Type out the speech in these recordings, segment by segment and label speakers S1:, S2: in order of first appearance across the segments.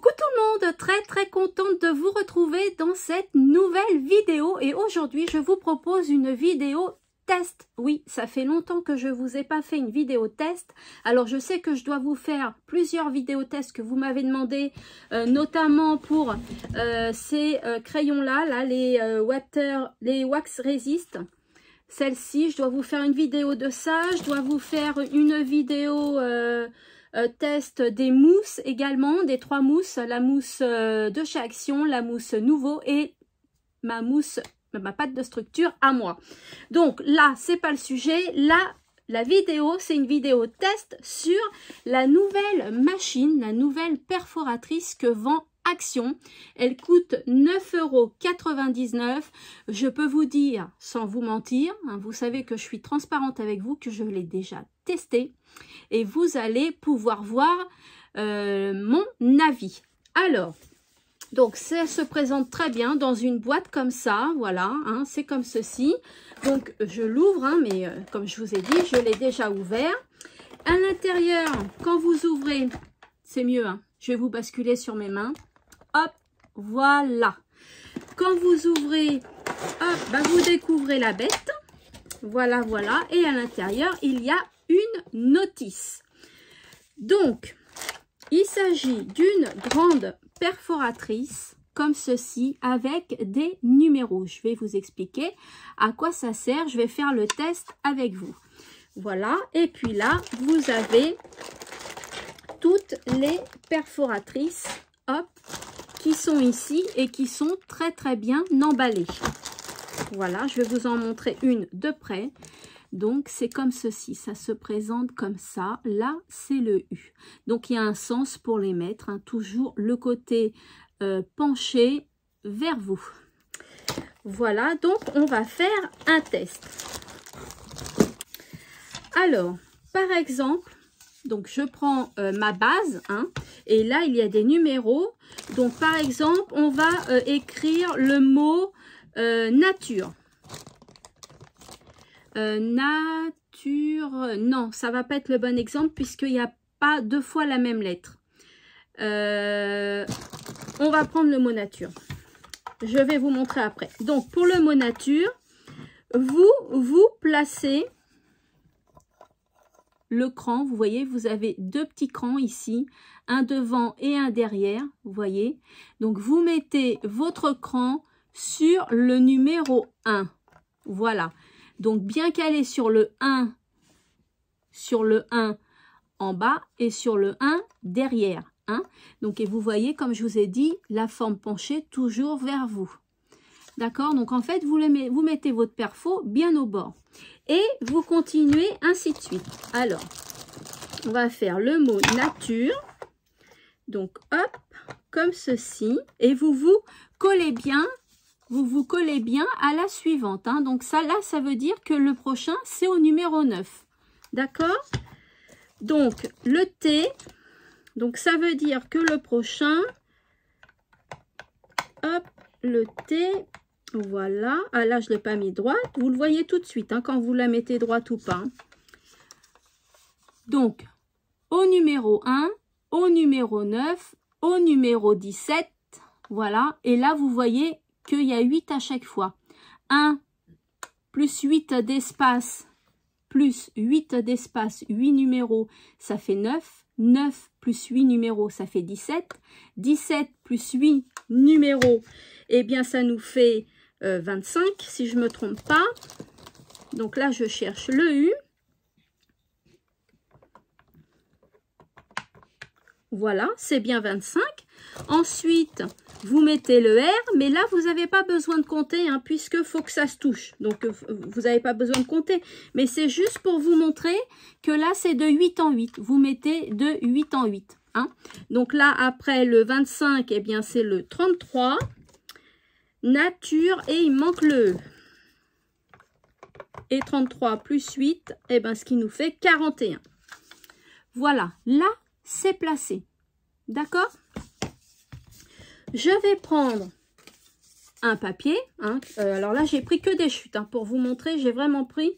S1: Coucou tout le monde, très très contente de vous retrouver dans cette nouvelle vidéo et aujourd'hui je vous propose une vidéo test. Oui, ça fait longtemps que je vous ai pas fait une vidéo test. Alors je sais que je dois vous faire plusieurs vidéos tests que vous m'avez demandé, euh, notamment pour euh, ces euh, crayons là, là les water, les wax resist celle-ci, je dois vous faire une vidéo de ça, je dois vous faire une vidéo euh, test des mousses également, des trois mousses, la mousse euh, de chez Action, la mousse nouveau et ma mousse, ma pâte de structure à moi. Donc là, c'est pas le sujet. Là, la vidéo, c'est une vidéo test sur la nouvelle machine, la nouvelle perforatrice que vend Action. Elle coûte 9,99 euros. Je peux vous dire, sans vous mentir, hein, vous savez que je suis transparente avec vous, que je l'ai déjà testé Et vous allez pouvoir voir euh, mon avis. Alors, donc, ça se présente très bien dans une boîte comme ça, voilà, hein, c'est comme ceci. Donc, je l'ouvre, hein, mais euh, comme je vous ai dit, je l'ai déjà ouvert. À l'intérieur, quand vous ouvrez, c'est mieux, je vais vous basculer sur mes mains. Voilà. Quand vous ouvrez, bah, vous découvrez la bête. Voilà, voilà. Et à l'intérieur, il y a une notice. Donc, il s'agit d'une grande perforatrice comme ceci avec des numéros. Je vais vous expliquer à quoi ça sert. Je vais faire le test avec vous. Voilà. Et puis là, vous avez toutes les perforatrices. Hop, qui sont ici et qui sont très très bien emballés Voilà, je vais vous en montrer une de près. Donc, c'est comme ceci, ça se présente comme ça. Là, c'est le U. Donc, il y a un sens pour les mettre, hein, toujours le côté euh, penché vers vous. Voilà, donc on va faire un test. Alors, par exemple, donc, je prends euh, ma base. Hein, et là, il y a des numéros. Donc, par exemple, on va euh, écrire le mot euh, nature. nature. Non, ça va pas être le bon exemple puisqu'il n'y a pas deux fois la même lettre. on va prendre le mot nature. Je vais vous montrer après. Donc, pour le mot nature, vous, vous placez le cran. Vous voyez, vous avez deux petits crans ici, un devant et un derrière, vous voyez. Donc, vous mettez votre cran sur le numéro 1. Voilà. Donc, bien calé sur le 1, sur le 1 en bas et sur le 1 derrière. Hein donc, et vous voyez, comme je vous ai dit, la forme penchée toujours vers vous. D'accord Donc, en fait, vous, vous mettez votre perfo bien au bord et vous continuez ainsi de suite. Alors, on va faire le mot nature. Donc, hop, comme ceci. Et vous vous collez bien, vous vous collez bien à la suivante. Hein. Donc, ça, là, ça veut dire que le prochain, c'est au numéro 9. D'accord Donc, le T, donc, ça veut dire que le prochain, hop, le T voilà. Ah là, je ne l'ai pas mis droite. Vous le voyez tout de suite hein, quand vous la mettez droite ou pas. Donc, au numéro 1, au numéro 9, au numéro 17. Voilà. Et là, vous voyez qu'il y a 8 à chaque fois. 1 plus 8 d'espace plus 8 d'espace, 8 numéros, ça fait 9. 9 plus 8 numéros, ça fait 17. 17 plus 8 numéros, et eh bien, ça nous fait 25, euh, si je ne me trompe pas. Donc là, je cherche le U. Voilà, c'est bien 25. Ensuite, vous mettez le R, mais là, vous n'avez pas besoin de compter, hein, puisque faut que ça se touche. Donc, euh, vous n'avez pas besoin de compter. Mais c'est juste pour vous montrer que là, c'est de 8 en 8. Vous mettez de 8 en 8. Hein. Donc là, après le 25, et eh bien, c'est le 33 nature et il manque le et 33 plus 8, et eh ben, ce qui nous fait 41. Voilà, là, c'est placé. D'accord Je vais prendre un papier. Hein, euh, alors là, j'ai pris que des chutes. Hein. Pour vous montrer, j'ai vraiment pris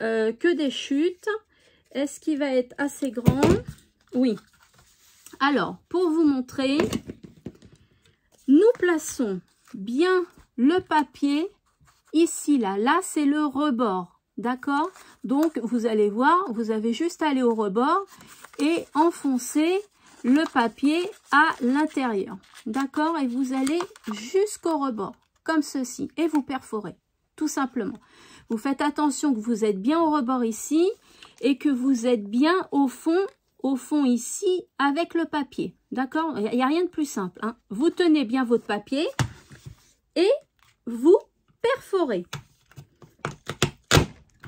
S1: euh, que des chutes. Est-ce qu'il va être assez grand Oui. Alors, pour vous montrer, nous plaçons bien le papier ici, là. Là, c'est le rebord. D'accord Donc, vous allez voir, vous avez juste à aller au rebord et enfoncer le papier à l'intérieur. D'accord Et vous allez jusqu'au rebord, comme ceci, et vous perforez, tout simplement. Vous faites attention que vous êtes bien au rebord ici et que vous êtes bien au fond, au fond ici, avec le papier. D'accord Il n'y a rien de plus simple. Hein. vous tenez bien votre papier, vous perforez.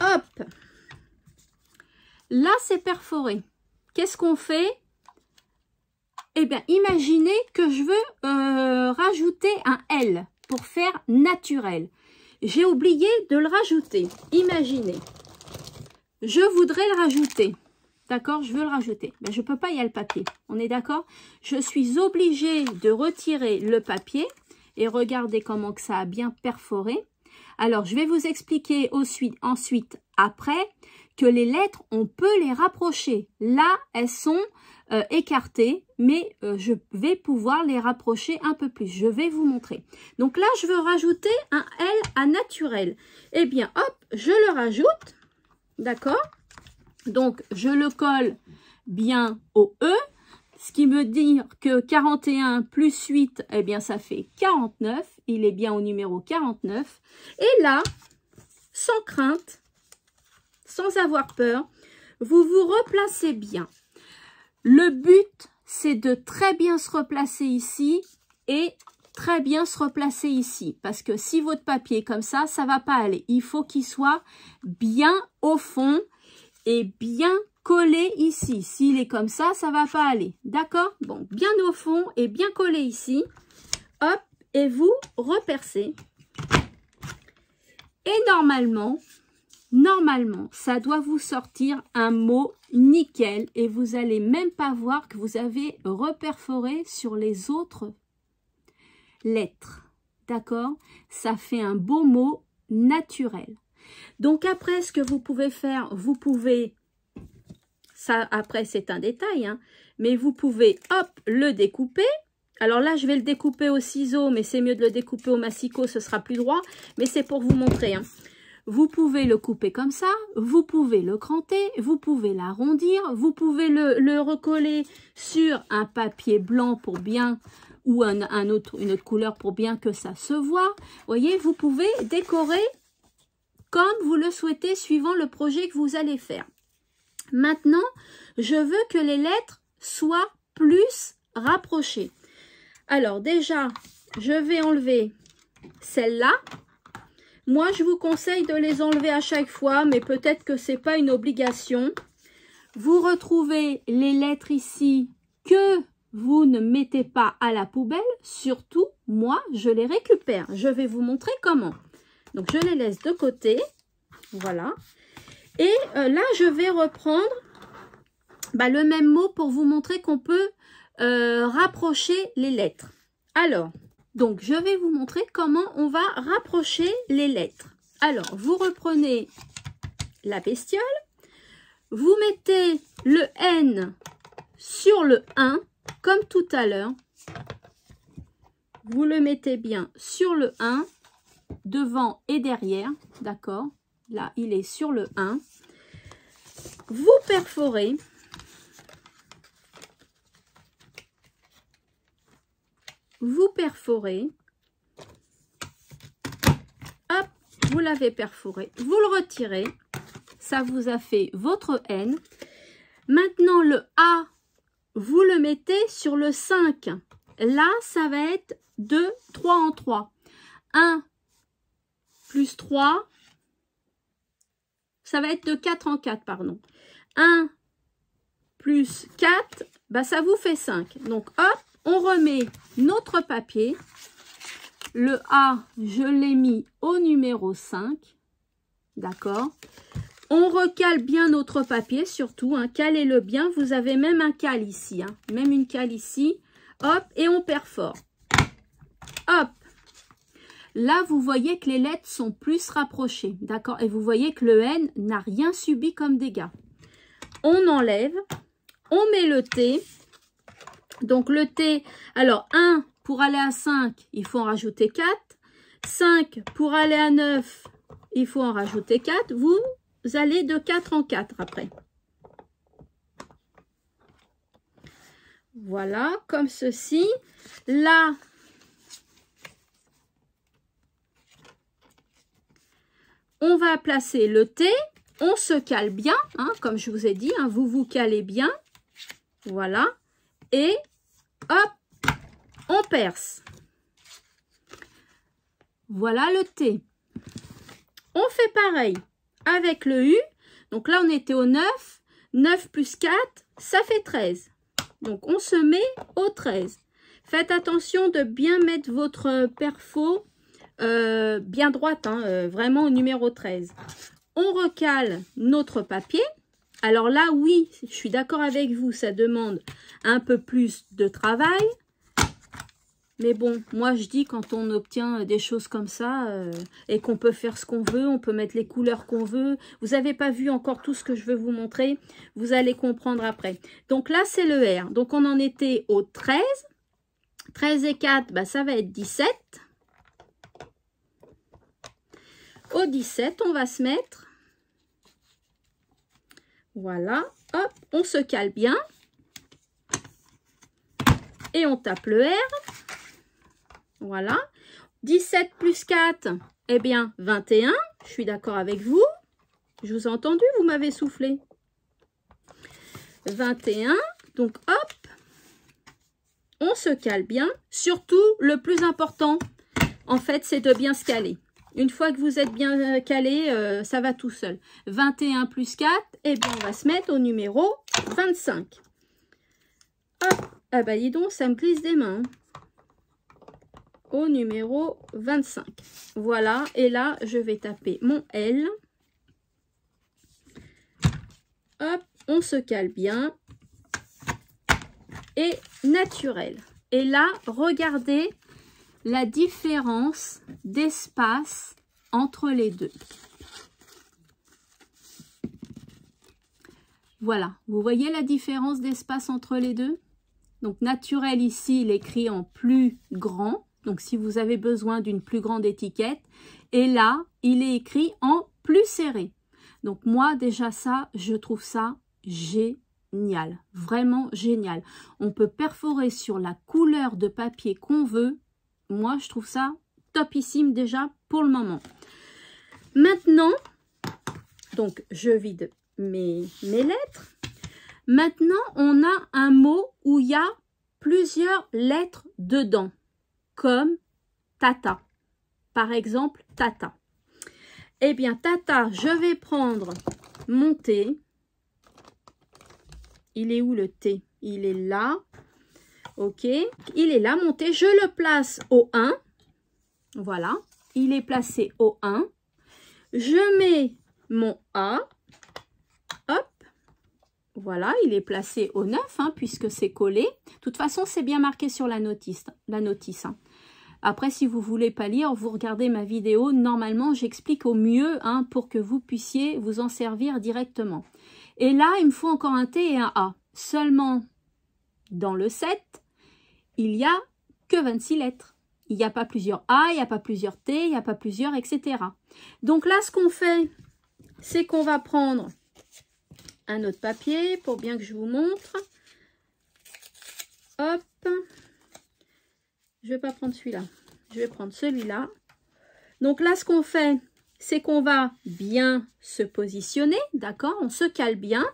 S1: Hop Là, c'est perforé. Qu'est-ce qu'on fait Eh bien, imaginez que je veux euh, rajouter un L pour faire naturel. J'ai oublié de le rajouter. Imaginez. Je voudrais le rajouter. D'accord Je veux le rajouter. mais ben, je ne peux pas, y aller le papier. On est d'accord Je suis obligée de retirer le papier et regardez comment que ça a bien perforé. Alors, je vais vous expliquer ensuite, après, que les lettres, on peut les rapprocher. Là, elles sont euh, écartées, mais euh, je vais pouvoir les rapprocher un peu plus. Je vais vous montrer. Donc là, je veux rajouter un L à naturel. Eh bien, hop, je le rajoute. D'accord Donc, je le colle bien au E. Ce qui veut dire que 41 plus 8, eh bien, ça fait 49. Il est bien au numéro 49. Et là, sans crainte, sans avoir peur, vous vous replacez bien. Le but, c'est de très bien se replacer ici et très bien se replacer ici. Parce que si votre papier est comme ça, ça ne va pas aller. Il faut qu'il soit bien au fond et bien Coller ici. S'il est comme ça, ça va pas aller. D'accord Bon, bien au fond et bien collé ici. Hop, et vous repercez. Et normalement, normalement, ça doit vous sortir un mot nickel et vous allez même pas voir que vous avez reperforé sur les autres lettres. D'accord Ça fait un beau mot naturel. Donc après, ce que vous pouvez faire, vous pouvez ça, après, c'est un détail. Hein. Mais vous pouvez, hop, le découper. Alors là, je vais le découper au ciseau, mais c'est mieux de le découper au massicot, ce sera plus droit. Mais c'est pour vous montrer. Hein. Vous pouvez le couper comme ça, vous pouvez le cranter, vous pouvez l'arrondir, vous pouvez le, recoller sur un papier blanc pour bien ou un, autre, une autre couleur pour bien que ça se voit. Voyez, vous pouvez décorer comme vous le souhaitez suivant le projet que vous allez faire. Maintenant, je veux que les lettres soient plus rapprochées. Alors déjà, je vais enlever celle-là. Moi, je vous conseille de les enlever à chaque fois, mais peut-être que ce n'est pas une obligation. Vous retrouvez les lettres ici que vous ne mettez pas à la poubelle. Surtout, moi, je les récupère. Je vais vous montrer comment. Donc, je les laisse de côté. Voilà. Et euh, là, je vais reprendre bah, le même mot pour vous montrer qu'on peut euh, rapprocher les lettres. Alors, donc, je vais vous montrer comment on va rapprocher les lettres. Alors, vous reprenez la bestiole, vous mettez le N sur le 1, comme tout à l'heure. Vous le mettez bien sur le 1, devant et derrière, d'accord Là, il est sur le 1. Vous perforez. Vous perforez. Hop, vous l'avez perforé. Vous le retirez. Ça vous a fait votre N. Maintenant, le A, vous le mettez sur le 5. Là, ça va être 2, 3 en 3. 1 plus 3 ça va être de 4 en 4, pardon. 1 plus 4, bah, ça vous fait 5. Donc, hop, on remet notre papier. Le A, je l'ai mis au numéro 5. D'accord On recale bien notre papier, surtout. Hein, Calez-le bien. Vous avez même un cale ici. Hein. même une cale ici. Hop, et on perfore. Hop, Là, vous voyez que les lettres sont plus rapprochées, d'accord Et vous voyez que le N n'a rien subi comme dégâts. On enlève, on met le T. Donc, le T, alors 1, pour aller à 5, il faut en rajouter 4. 5, pour aller à 9, il faut en rajouter 4. Vous, vous allez de 4 en 4 après. Voilà, comme ceci. Là, on va placer le T, on se cale bien, hein, comme je vous ai dit, hein, vous vous calez bien, voilà, et hop, on perce. Voilà le T. On fait pareil avec le U. Donc là, on était au 9. 9 plus 4, ça fait 13. Donc on se met au 13. Faites attention de bien mettre votre perfo euh, bien droite, hein, euh, vraiment au numéro 13. On recale notre papier. Alors là, oui, je suis d'accord avec vous, ça demande un peu plus de travail. Mais bon, moi je dis quand on obtient des choses comme ça euh, et qu'on peut faire ce qu'on veut, on peut mettre les couleurs qu'on veut. Vous n'avez pas vu encore tout ce que je veux vous montrer, vous allez comprendre après. Donc là c'est le R. Donc on en était au 13. 13 et 4, bah, ça va être 17 au 17, on va se mettre. Voilà, hop, on se cale bien. Et on tape le R. Voilà. 17 plus 4, eh bien 21. Je suis d'accord avec vous. Je vous ai entendu, vous m'avez soufflé. 21. Donc hop, on se cale bien. Surtout, le plus important, en fait, c'est de bien se caler. Une fois que vous êtes bien euh, calé, euh, ça va tout seul. 21 plus 4, et eh bien on va se mettre au numéro 25. Hop, ah bah dis donc, ça me glisse des mains. Hein. Au numéro 25. Voilà, et là, je vais taper mon L. Hop, on se cale bien. Et naturel. Et là, regardez la différence d'espace entre les deux. Voilà, vous voyez la différence d'espace entre les deux Donc naturel ici, il écrit en plus grand, donc si vous avez besoin d'une plus grande étiquette. Et là, il est écrit en plus serré. Donc moi, déjà ça, je trouve ça génial, vraiment génial. On peut perforer sur la couleur de papier qu'on veut moi, je trouve ça topissime déjà pour le moment. Maintenant, donc je vide mes, lettres. Maintenant, on a un mot où il y a plusieurs lettres dedans, comme tata. Par exemple, tata. Eh bien, tata, je vais prendre mon thé. Il est où le thé Il est là. Ok, il est là monté. Je le place au 1. Voilà, il est placé au 1. Je mets mon A. Hop, voilà, il est placé au 9 hein, puisque c'est collé. De toute façon, c'est bien marqué sur la notice. La notice hein. Après, si vous voulez pas lire, vous regardez ma vidéo. Normalement, j'explique au mieux hein, pour que vous puissiez vous en servir directement. Et là, il me faut encore un T et un A. Seulement, dans le 7, il n'y a que 26 lettres. Il n'y a pas plusieurs A, il n'y a pas plusieurs T, il n'y a pas plusieurs, etc. Donc là, ce qu'on fait, c'est qu'on va prendre un autre papier pour bien que je vous montre. Hop. Je ne vais pas prendre celui-là. Je vais prendre celui-là. Donc là, ce qu'on fait, c'est qu'on va bien se positionner, d'accord On se cale bien.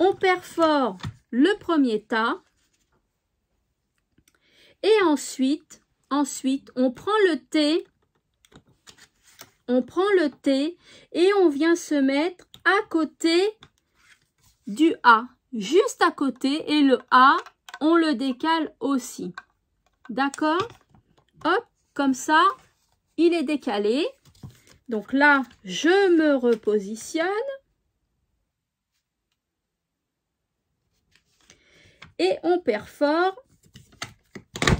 S1: On perfore le premier tas. Et ensuite, ensuite, on prend le T on prend le T, et on vient se mettre à côté du A, juste à côté. Et le A, on le décale aussi. D'accord Hop, comme ça, il est décalé. Donc là, je me repositionne. et on perfore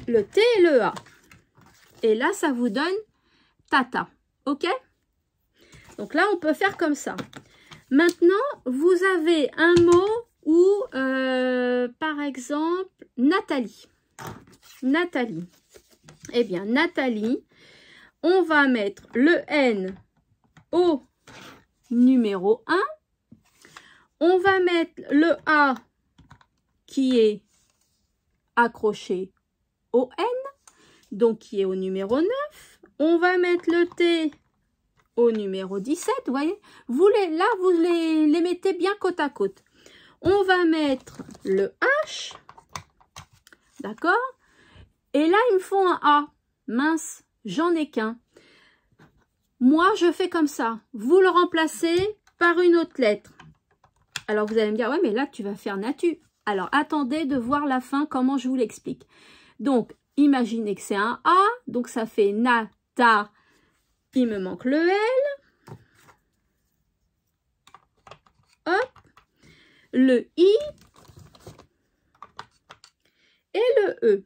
S1: le T et le A. Et là, ça vous donne tata, ok Donc là, on peut faire comme ça. Maintenant, vous avez un mot ou euh, par exemple Nathalie. Nathalie. Eh bien, Nathalie, on va mettre le N au numéro 1. On va mettre le A qui est accroché au N, donc qui est au numéro 9. On va mettre le T au numéro 17, vous voyez vous les, Là, vous les, les mettez bien côte à côte. On va mettre le H, d'accord Et là, il me font un A. Mince, j'en ai qu'un. Moi, je fais comme ça. Vous le remplacez par une autre lettre. Alors, vous allez me dire, ouais, mais là, tu vas faire natu. Alors, attendez de voir la fin, comment je vous l'explique. Donc, imaginez que c'est un A, donc ça fait Nata. il me manque le L. Hop, le I et le E.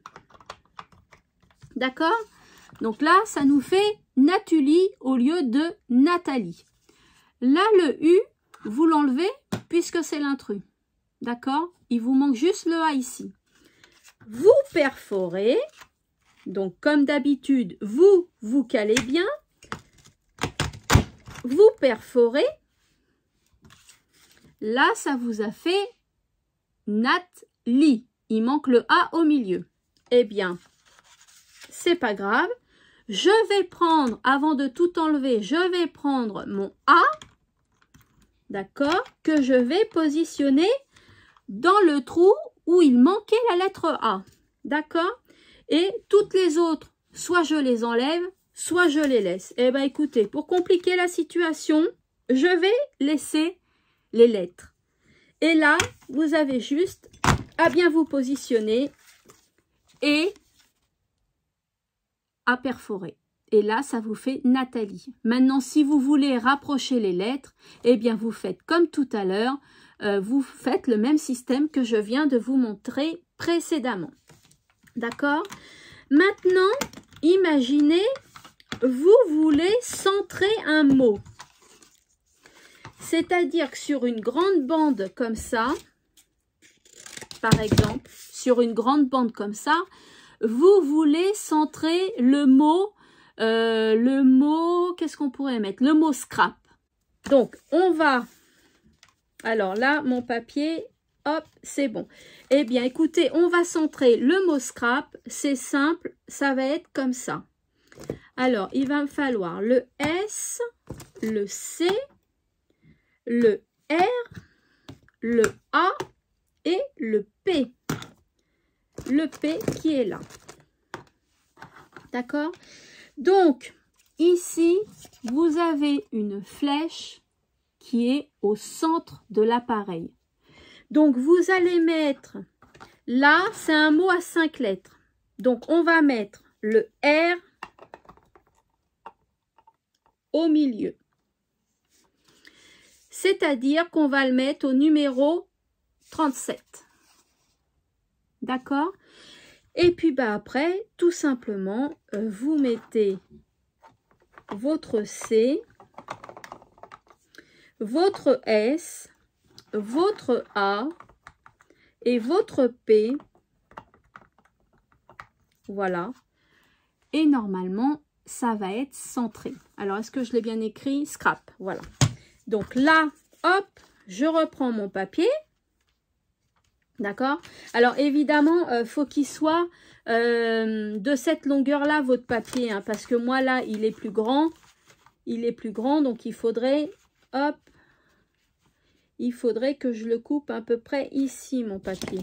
S1: D'accord Donc là, ça nous fait Nathalie au lieu de Nathalie. Là, le U, vous l'enlevez puisque c'est l'intrus. D'accord il vous manque juste le A ici. Vous perforez. Donc, comme d'habitude, vous, vous calez bien. Vous perforez. Là, ça vous a fait lee Il manque le A au milieu. Eh bien, c'est pas grave. Je vais prendre, avant de tout enlever, je vais prendre mon A, d'accord, que je vais positionner dans le trou où il manquait la lettre A. D'accord Et toutes les autres, soit je les enlève, soit je les laisse. Eh bien, écoutez, pour compliquer la situation, je vais laisser les lettres. Et là, vous avez juste à bien vous positionner et à perforer. Et là, ça vous fait Nathalie. Maintenant, si vous voulez rapprocher les lettres, eh bien, vous faites comme tout à l'heure. Euh, vous faites le même système que je viens de vous montrer précédemment. D'accord Maintenant, imaginez, vous voulez centrer un mot. C'est-à-dire que sur une grande bande comme ça, par exemple, sur une grande bande comme ça, vous voulez centrer le mot, euh, le mot, qu'est-ce qu'on pourrait mettre Le mot scrap. Donc, on va alors là, mon papier, hop, c'est bon. Eh bien, écoutez, on va centrer le mot scrap. C'est simple, ça va être comme ça. Alors, il va me falloir le S, le C, le R, le A et le P. Le P qui est là. D'accord Donc, ici, vous avez une flèche qui est au centre de l'appareil. Donc, vous allez mettre, là, c'est un mot à cinq lettres. Donc, on va mettre le R au milieu. C'est-à-dire qu'on va le mettre au numéro 37. D'accord Et puis, bah, après, tout simplement, euh, vous mettez votre C votre S, votre A et votre P. Voilà. Et normalement, ça va être centré. Alors, est-ce que je l'ai bien écrit Scrap, voilà. Donc là, hop, je reprends mon papier. D'accord Alors évidemment, il euh, faut qu'il soit euh, de cette longueur-là, votre papier. Hein, parce que moi, là, il est plus grand. Il est plus grand, donc il faudrait, hop, il faudrait que je le coupe à peu près ici, mon papier.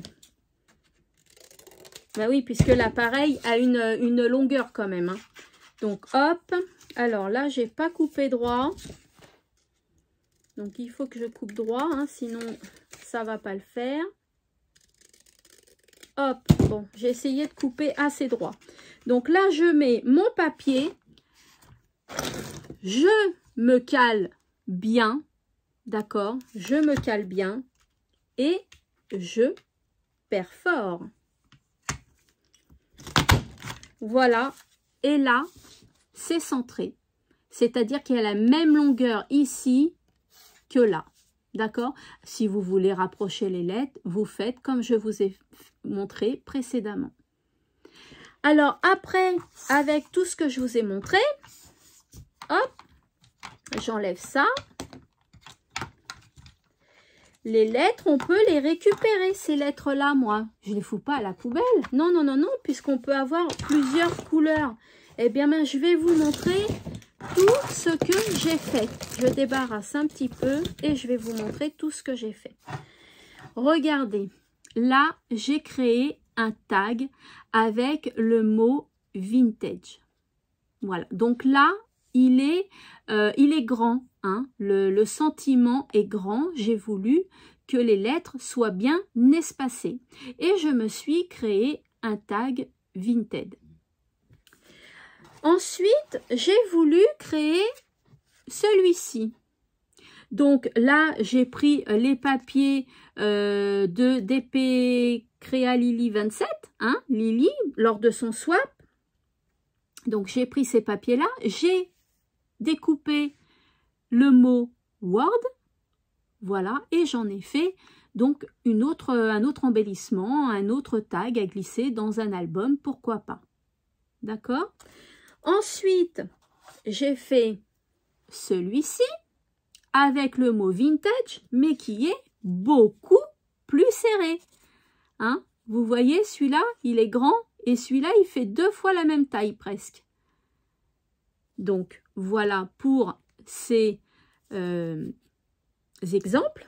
S1: Ben oui, puisque l'appareil a une, longueur quand même. Hein. Donc, hop. Alors là, j'ai pas coupé droit. Donc, il faut que je coupe droit, hein, sinon ça va pas le faire. Hop, bon, j'ai essayé de couper assez droit. Donc là, je mets mon papier. Je me cale bien D'accord Je me cale bien et je perfore. Voilà. Et là, c'est centré. C'est-à-dire qu'il y a la même longueur ici que là. D'accord Si vous voulez rapprocher les lettres, vous faites comme je vous ai montré précédemment. Alors après, avec tout ce que je vous ai montré, hop, j'enlève ça, les lettres, on peut les récupérer, ces lettres-là, moi. Je les fous pas à la poubelle. Non, non, non, non, puisqu'on peut avoir plusieurs couleurs. Eh bien, ben, je vais vous montrer tout ce que j'ai fait. Je débarrasse un petit peu et je vais vous montrer tout ce que j'ai fait. Regardez, là, j'ai créé un tag avec le mot vintage. Voilà, donc là, il est, euh, il est grand. Hein. Le, sentiment est grand. J'ai voulu que les lettres soient bien espacées. Et je me suis créé un tag Vinted. Ensuite, j'ai voulu créer celui-ci. Donc là, j'ai pris euh, les papiers euh, de DP Créa Lily 27, hein, Lily, lors de son swap. Donc j'ai pris ces papiers-là, j'ai découper le mot Word. Voilà, et j'en ai fait donc une autre, un autre embellissement, un autre tag à glisser dans un album, pourquoi pas. D'accord Ensuite, j'ai fait celui-ci avec le mot vintage, mais qui est beaucoup plus serré. Hein Vous voyez, celui-là, il est grand et celui-là, il fait deux fois la même taille presque. Donc, voilà pour ces euh, exemples.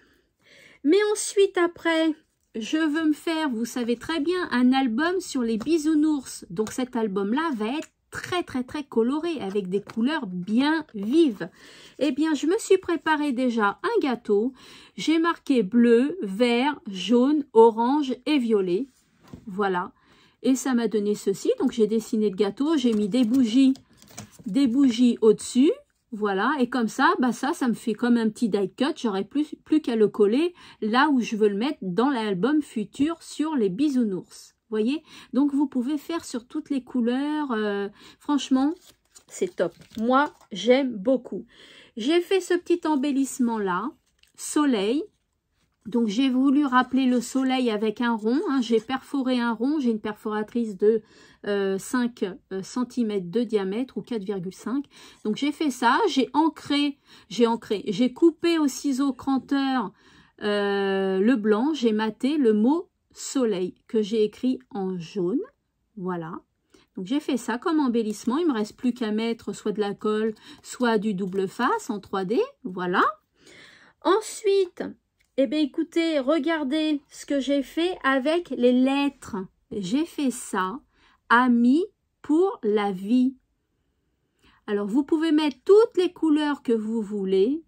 S1: Mais ensuite, après, je veux me faire, vous savez très bien, un album sur les bisounours. Donc cet album-là va être très très très coloré avec des couleurs bien vives. Eh bien, je me suis préparé déjà un gâteau. J'ai marqué bleu, vert, jaune, orange et violet. Voilà. Et ça m'a donné ceci. Donc j'ai dessiné le gâteau, j'ai mis des bougies des bougies au-dessus. Voilà, et comme ça, bah ça, ça me fait comme un petit die cut. J'aurais plus, plus qu'à le coller là où je veux le mettre dans l'album futur sur les bisounours. voyez Donc, vous pouvez faire sur toutes les couleurs. Euh, franchement, c'est top. Moi, j'aime beaucoup. J'ai fait ce petit embellissement-là, soleil. Donc, j'ai voulu rappeler le soleil avec un rond. Hein. J'ai perforé un rond. J'ai une perforatrice de 5 euh, cm euh, de diamètre ou 4,5. Donc j'ai fait ça, j'ai ancré, j'ai ancré, j'ai coupé au ciseau cranteur euh, le blanc, j'ai maté le mot soleil que j'ai écrit en jaune. Voilà. Donc j'ai fait ça comme embellissement. Il me reste plus qu'à mettre soit de la colle, soit du double face en 3D. Voilà. Ensuite, et eh bien écoutez, regardez ce que j'ai fait avec les lettres. J'ai fait ça amis pour la vie. Alors vous pouvez mettre toutes les couleurs que vous voulez.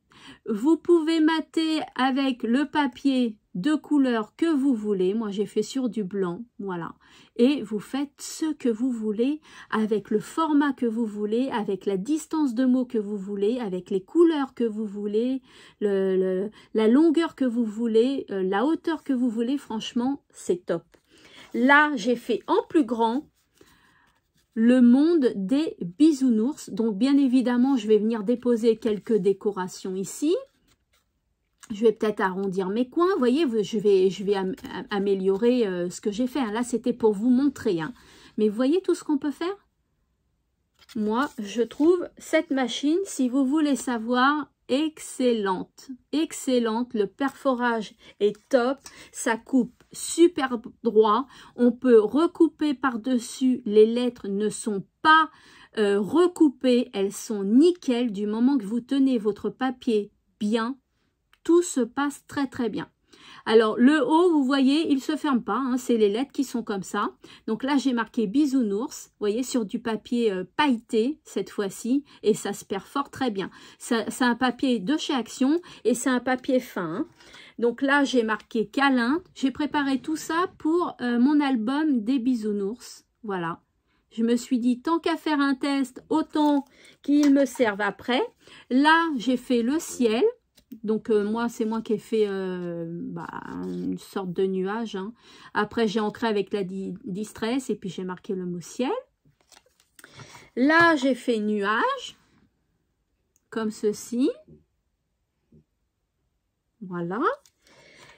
S1: Vous pouvez mater avec le papier de couleur que vous voulez. Moi, j'ai fait sur du blanc, voilà. Et vous faites ce que vous voulez, avec le format que vous voulez, avec la distance de mots que vous voulez, avec les couleurs que vous voulez, le, la longueur que vous voulez, euh, la hauteur que vous voulez. Franchement, c'est top. Là, j'ai fait en plus grand le monde des bisounours. Donc, bien évidemment, je vais venir déposer quelques décorations ici. Je vais peut-être arrondir mes coins. Vous voyez, je vais, je vais améliorer euh, ce que j'ai fait. Hein. Là, c'était pour vous montrer. Hein. Mais vous voyez tout ce qu'on peut faire Moi, je trouve cette machine, si vous voulez savoir, excellente. Excellente. Le perforage est top. Ça coupe super droit. On peut recouper par-dessus. Les lettres ne sont pas euh, recoupées. Elles sont nickel. Du moment que vous tenez votre papier bien, tout se passe très très bien. Alors, le haut, vous voyez, il ne se ferme pas. Hein. c'est les lettres qui sont comme ça. Donc là, j'ai marqué bisounours, vous voyez, sur du papier euh, pailleté cette fois-ci. Et ça se perd fort très bien. C'est un papier de chez Action et c'est un papier fin. Hein. Donc là, j'ai marqué câlin. J'ai préparé tout ça pour euh, mon album des bisounours. Voilà. Je me suis dit, tant qu'à faire un test, autant qu'il me serve après. Là, j'ai fait le ciel. Donc euh, moi, c'est moi qui ai fait euh, bah, une sorte de nuage. Hein. Après, j'ai ancré avec la distress et puis j'ai marqué le mot ciel. Là, j'ai fait nuage, comme ceci. Voilà.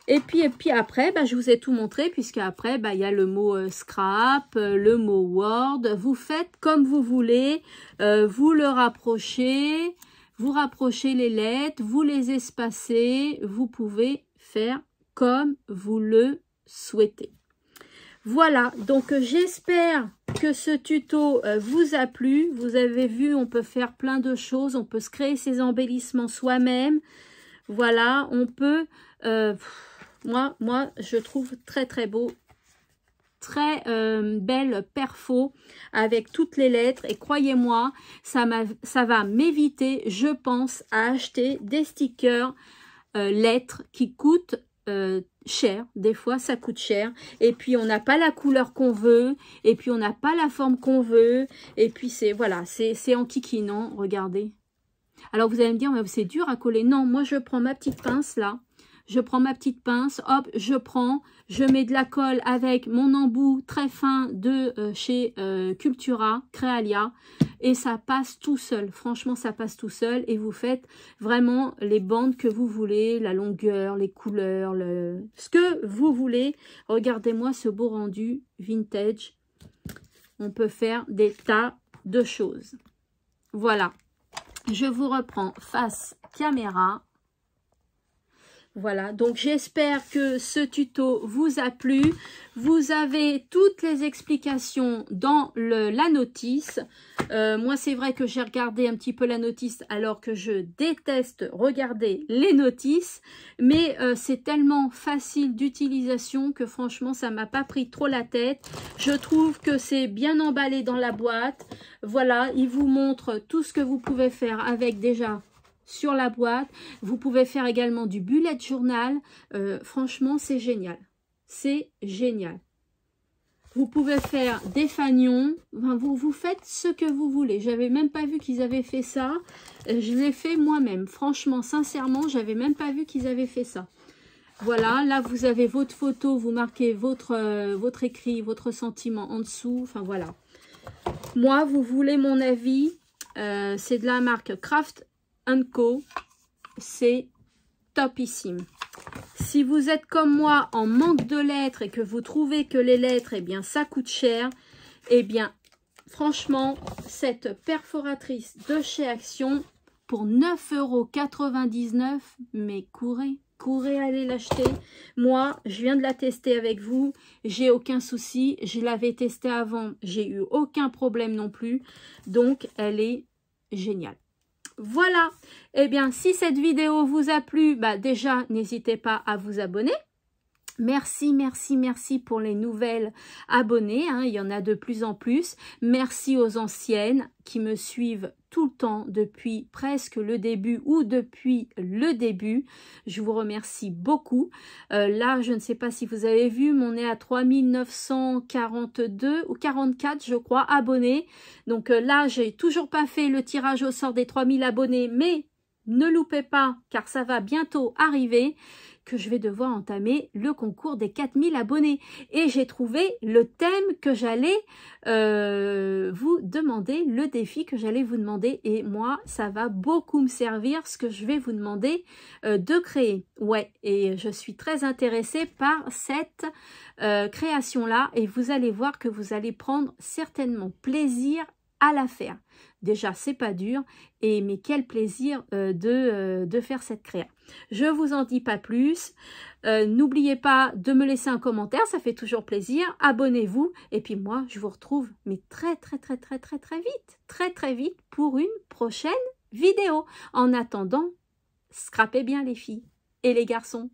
S1: Et puis, puis après, bah, je vous ai tout montré, puisque après, bah, il y a le mot euh, scrap, euh, le mot Word. Vous faites comme vous voulez, euh, vous le rapprochez, vous rapprochez les lettres, vous les espacez, vous pouvez faire comme vous le souhaitez. Voilà, donc j'espère que ce tuto vous a plu. Vous avez vu, on peut faire plein de choses, on peut se créer ses embellissements soi-même. Voilà, on peut... Euh, moi, moi, je trouve très, très beau. Très euh, belle perfo avec toutes les lettres. Et croyez-moi, ça, ça va m'éviter, je pense, à acheter des stickers euh, lettres qui coûtent cher. Des fois, ça coûte cher. Et puis, on n'a pas la couleur qu'on veut. Et puis, on n'a pas la forme qu'on veut. Et puis, c'est voilà, c'est en kikinant. Regardez. Alors, vous allez me dire, mais c'est dur à coller. Non, moi, je prends ma petite pince, là. Je prends ma petite pince, hop, je prends, je mets de la colle avec mon embout très fin de euh, chez euh, Cultura, Crealia, et ça passe tout seul. Franchement, ça passe tout seul et vous faites vraiment les bandes que vous voulez, la longueur, les couleurs, le... ce que vous voulez. Regardez-moi ce beau rendu vintage. On peut faire des tas de choses. Voilà, je vous reprends face caméra voilà, donc j'espère que ce tuto vous a plu. Vous avez toutes les explications dans la notice. Euh, moi, c'est vrai que j'ai regardé un petit peu la notice alors que je déteste regarder les notices. Mais euh, c'est tellement facile d'utilisation que franchement, ça m'a pas pris trop la tête. Je trouve que c'est bien emballé dans la boîte. Voilà, il vous montre tout ce que vous pouvez faire avec déjà sur la boîte. Vous pouvez faire également du bullet journal. Euh, franchement, c'est génial. C'est génial. Vous pouvez faire des fanions. vous, vous faites ce que vous voulez. J'avais même pas vu qu'ils avaient fait ça. Euh, je l'ai fait moi-même. Franchement, sincèrement, j'avais même pas vu qu'ils avaient fait ça. Voilà, là vous avez votre photo, vous marquez votre, euh, votre écrit, votre sentiment en dessous. Enfin voilà. Moi, vous voulez mon avis, c'est de la marque Craft Co, c'est topissime. Si vous êtes comme moi en manque de lettres et que vous trouvez que les lettres, et eh bien, ça coûte cher, eh bien, franchement, cette perforatrice de chez Action, pour euros, mais courez, courez aller l'acheter. Moi, je viens de la tester avec vous, j'ai aucun souci, je l'avais testée avant, j'ai eu aucun problème non plus, donc elle est géniale. Voilà. Eh bien, si cette vidéo vous a plu, bah déjà, n'hésitez pas à vous abonner. Merci, merci, merci pour les nouvelles abonnées. Hein. il y en a de plus en plus. Merci aux anciennes qui me suivent le temps depuis presque le début ou depuis le début. Je vous remercie beaucoup. Euh, là, je ne sais pas si vous avez vu, mais on est à 3942 ou 44, je crois, abonnés. Donc euh, là, j'ai toujours pas fait le tirage au sort des 3000 abonnés, mais ne loupez pas car ça va bientôt arriver que je vais devoir entamer le concours des 4000 abonnés. Et j'ai trouvé le thème que j'allais euh, vous demander, le défi que j'allais vous demander. Et moi, ça va beaucoup me servir ce que je vais vous demander euh, de créer. Ouais, et je suis très intéressée par cette euh, création-là. Et vous allez voir que vous allez prendre certainement plaisir à la faire. Déjà, c'est pas dur, et mais quel plaisir euh, de, euh, de, faire cette créa. Je vous en dis pas plus. Euh, n'oubliez pas de me laisser un commentaire, ça fait toujours plaisir. Abonnez-vous, et puis moi, je vous retrouve mais très très très très très très vite, très très vite pour une prochaine vidéo. En attendant, scrapez bien les filles et les garçons.